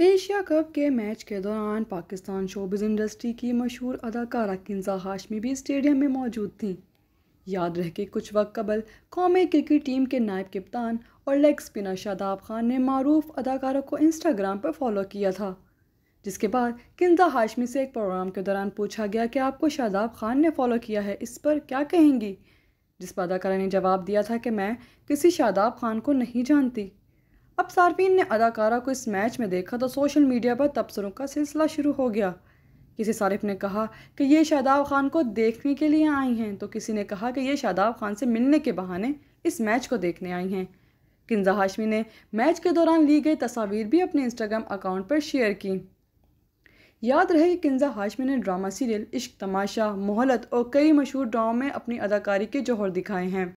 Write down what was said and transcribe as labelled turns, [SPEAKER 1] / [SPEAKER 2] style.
[SPEAKER 1] Asia cup के match के दौरान पाकिस्तान शोबिज इंडस्ट्री की मशहूर अदाकारा किन्जा हाशमी भी स्टेडियम में मौजूद थी याद रहे कि कुछ वक्त कबल कौमी क्रिकेट टीम के नायब कप्तान और लेग स्पिनर शादाब खान ने मरूफ अदाकारा को इंस्टाग्राम पर फॉलो किया था जिसके बाद किन्जा हाशमी से एक प्रोग्राम के दौरान पूछा गया कि आपको शादाब खान ने फॉलो किया है इस पर क्या कहेंगी जिस पर अदाकारा ने जवाब दिया था कि मैं किसी शादाब खान को नहीं जानती अब सार्फिन ने अदाकारा को इस मैच में देखा तो सोशल मीडिया पर तबसरों का सिलसिला शुरू हो गया किसी सारिफ ने कहा कि ये शादाब खान को देखने के लिए आई हैं तो किसी ने कहा कि ये शादाब खान से मिलने के बहाने इस मैच को देखने आई हैं किन्जा हाशमी ने मैच के दौरान ली गई तस्वीर भी अपने इंस्टाग्राम अकाउंट पर शेयर की याद रहे कि किन्जा हाशमी ने ड्रामा सीरियल इश्क तमाशा मोहलत और कई मशहूर ड्रामों में अपनी अदाकारी के जौहर दिखाए हैं